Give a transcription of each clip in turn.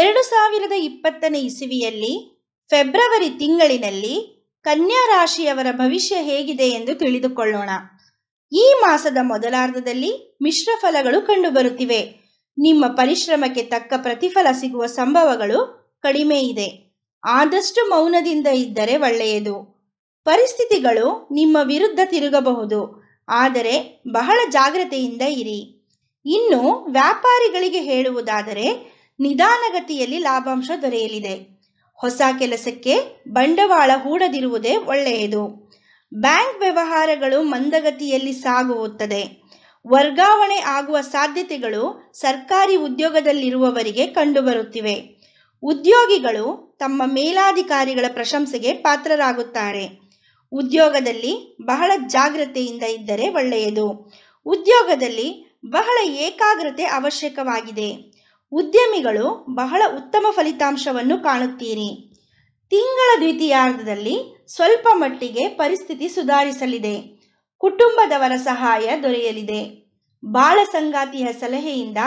ಎರಡು ಸಾವಿರದ ಇಪ್ಪತ್ತನೇ ಇಸುವಿಯಲ್ಲಿ ಫೆಬ್ರವರಿ ತಿಂಗಳಿನಲ್ಲಿ ಕನ್ಯಾ ರಾಶಿಯವರ ಭವಿಷ್ಯ ಹೇಗಿದೆ ಎಂದು ತಿಳಿದುಕೊಳ್ಳೋಣ ಈ ಮಾಸದ ಮೊದಲಾರ್ಧದಲ್ಲಿ ಮಿಶ್ರ ಫಲಗಳು ಕಂಡುಬರುತ್ತಿವೆ ನಿಮ್ಮ ಪರಿಶ್ರಮಕ್ಕೆ ತಕ್ಕ ಪ್ರತಿಫಲ ಸಿಗುವ ಸಂಭವಗಳು ಕಡಿಮೆ ಇದೆ ಆದಷ್ಟು ಮೌನದಿಂದ ಇದ್ದರೆ ಒಳ್ಳೆಯದು ಪರಿಸ್ಥಿತಿಗಳು ನಿಮ್ಮ ವಿರುದ್ಧ ತಿರುಗಬಹುದು ಆದರೆ ಬಹಳ ಜಾಗ್ರತೆಯಿಂದ ಇರಿ ಇನ್ನು ವ್ಯಾಪಾರಿಗಳಿಗೆ ಹೇಳುವುದಾದರೆ ನಿಧಾನಗತಿಯಲ್ಲಿ ಲಾಭಾಂಶ ದೊರೆಯಲಿದೆ ಹೊಸ ಕೆಲಸಕ್ಕೆ ಬಂಡವಾಳ ಹೂಡದಿರುವುದೇ ಒಳ್ಳೆಯದು ಬ್ಯಾಂಕ್ ವ್ಯವಹಾರಗಳು ಮಂದಗತಿಯಲ್ಲಿ ಸಾಗುತ್ತದೆ ವರ್ಗಾವಣೆ ಆಗುವ ಸಾಧ್ಯತೆಗಳು ಸರ್ಕಾರಿ ಉದ್ಯೋಗದಲ್ಲಿರುವವರಿಗೆ ಕಂಡುಬರುತ್ತಿವೆ ಉದ್ಯೋಗಿಗಳು ತಮ್ಮ ಮೇಲಾಧಿಕಾರಿಗಳ ಪ್ರಶಂಸೆಗೆ ಪಾತ್ರರಾಗುತ್ತಾರೆ ಉದ್ಯೋಗದಲ್ಲಿ ಬಹಳ ಜಾಗ್ರತೆಯಿಂದ ಇದ್ದರೆ ಒಳ್ಳೆಯದು ಉದ್ಯೋಗದಲ್ಲಿ ಬಹಳ ಏಕಾಗ್ರತೆ ಅವಶ್ಯಕವಾಗಿದೆ ಉದ್ಯಮಿಗಳು ಬಹಳ ಉತ್ತಮ ಫಲಿತಾಂಶವನ್ನು ಕಾಣುತ್ತೀರಿ ತಿಂಗಳ ದ್ವಿತೀಯಾರ್ಧದಲ್ಲಿ ಸ್ವಲ್ಪ ಮಟ್ಟಿಗೆ ಪರಿಸ್ಥಿತಿ ಸುಧಾರಿಸಲಿದೆ ಕುಟುಂಬದವರ ಸಹಾಯ ದೊರೆಯಲಿದೆ ಬಾಳ ಸಂಗಾತಿಯ ಸಲಹೆಯಿಂದ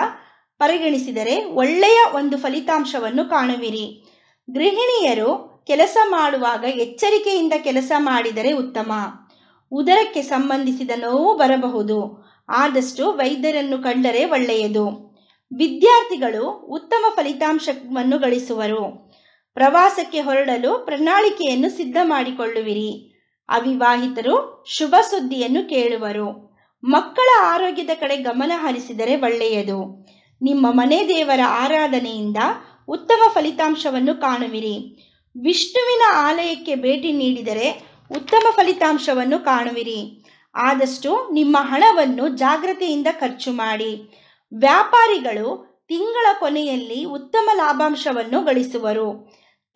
ಪರಿಗಣಿಸಿದರೆ ಒಳ್ಳೆಯ ಒಂದು ಫಲಿತಾಂಶವನ್ನು ಕಾಣುವಿರಿ ಗೃಹಿಣಿಯರು ಕೆಲಸ ಮಾಡುವಾಗ ಎಚ್ಚರಿಕೆಯಿಂದ ಕೆಲಸ ಮಾಡಿದರೆ ಉತ್ತಮ ಉದರಕ್ಕೆ ಸಂಬಂಧಿಸಿದ ನೋವು ಬರಬಹುದು ಆದಷ್ಟು ವೈದ್ಯರನ್ನು ಕಂಡರೆ ಒಳ್ಳೆಯದು ವಿದ್ಯಾರ್ಥಿಗಳು ಉತ್ತಮ ಫಲಿತಾಂಶವನ್ನು ಗಳಿಸುವರು ಪ್ರವಾಸಕ್ಕೆ ಹೊರಡಲು ಪ್ರಣಾಳಿಕೆಯನ್ನು ಸಿದ್ಧ ಮಾಡಿಕೊಳ್ಳುವಿರಿ ಅವಿವಾಹಿತರು ಶುಭ ಸುದ್ದಿಯನ್ನು ಕೇಳುವರು ಮಕ್ಕಳ ಆರೋಗ್ಯದ ಕಡೆ ಗಮನ ಹರಿಸಿದರೆ ಒಳ್ಳೆಯದು ನಿಮ್ಮ ಮನೆ ದೇವರ ಆರಾಧನೆಯಿಂದ ಉತ್ತಮ ಫಲಿತಾಂಶವನ್ನು ಕಾಣುವಿರಿ ವಿಷ್ಣುವಿನ ಆಲಯಕ್ಕೆ ಭೇಟಿ ನೀಡಿದರೆ ಉತ್ತಮ ಫಲಿತಾಂಶವನ್ನು ಕಾಣುವಿರಿ ಆದಷ್ಟು ನಿಮ್ಮ ಹಣವನ್ನು ಜಾಗ್ರತೆಯಿಂದ ಖರ್ಚು ಮಾಡಿ ವ್ಯಾಪಾರಿಗಳು ತಿಂಗಳ ಕೊನೆಯಲ್ಲಿ ಉತ್ತಮ ಲಾಭಾಂಶವನ್ನು ಗಳಿಸುವರು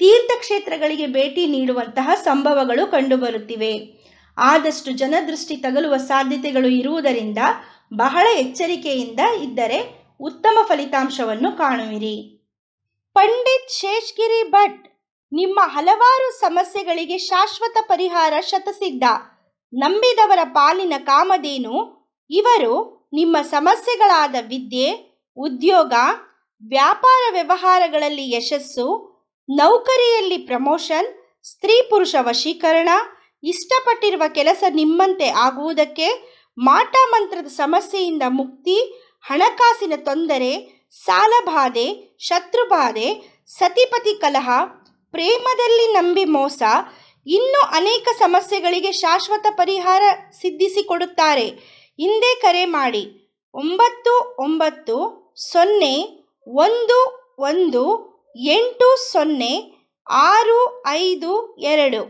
ತೀರ್ಥಕ್ಷೇತ್ರಗಳಿಗೆ ಭೇಟಿ ನೀಡುವಂತಹ ಸಂಭವಗಳು ಕಂಡುಬರುತ್ತಿವೆ ಆದಷ್ಟು ಜನದೃಷ್ಟಿ ತಗಲುವ ಸಾಧ್ಯತೆಗಳು ಇರುವುದರಿಂದ ಬಹಳ ಎಚ್ಚರಿಕೆಯಿಂದ ಇದ್ದರೆ ಉತ್ತಮ ಫಲಿತಾಂಶವನ್ನು ಕಾಣುವಿರಿ ಪಂಡಿತ್ ಶೇಷ್ಗಿರಿ ಭಟ್ ನಿಮ್ಮ ಹಲವಾರು ಸಮಸ್ಯೆಗಳಿಗೆ ಶಾಶ್ವತ ಪರಿಹಾರ ಶತಸಿದ್ಧ ನಂಬಿದವರ ಪಾಲಿನ ಕಾಮದೇನು ಇವರು ನಿಮ್ಮ ಸಮಸ್ಯೆಗಳಾದ ವಿದ್ಯೆ ಉದ್ಯೋಗ ವ್ಯಾಪಾರ ವ್ಯವಹಾರಗಳಲ್ಲಿ ಯಶಸ್ಸು ನೌಕರಿಯಲ್ಲಿ ಪ್ರಮೋಷನ್ ಸ್ತ್ರೀ ಪುರುಷ ವಶೀಕರಣ ಇಷ್ಟಪಟ್ಟಿರುವ ಕೆಲಸ ನಿಮ್ಮಂತೆ ಆಗುವುದಕ್ಕೆ ಮಾಟ ಮಂತ್ರದ ಸಮಸ್ಯೆಯಿಂದ ಮುಕ್ತಿ ಹಣಕಾಸಿನ ತೊಂದರೆ ಸಾಲ ಶತ್ರು ಬಾಧೆ ಸತಿಪತಿ ಕಲಹ ಪ್ರೇಮದಲ್ಲಿ ನಂಬಿ ಮೋಸ ಇನ್ನೂ ಅನೇಕ ಸಮಸ್ಯೆಗಳಿಗೆ ಶಾಶ್ವತ ಪರಿಹಾರ ಸಿದ್ಧಿಸಿಕೊಡುತ್ತಾರೆ ಹಿಂದೆ ಕರೆ ಮಾಡಿ ಒಂಬತ್ತು ಒಂಬತ್ತು ಸೊನ್ನೆ ಒಂದು ಒಂದು ಎಂಟು ಸೊನ್ನೆ ಆರು ಐದು ಎರಡು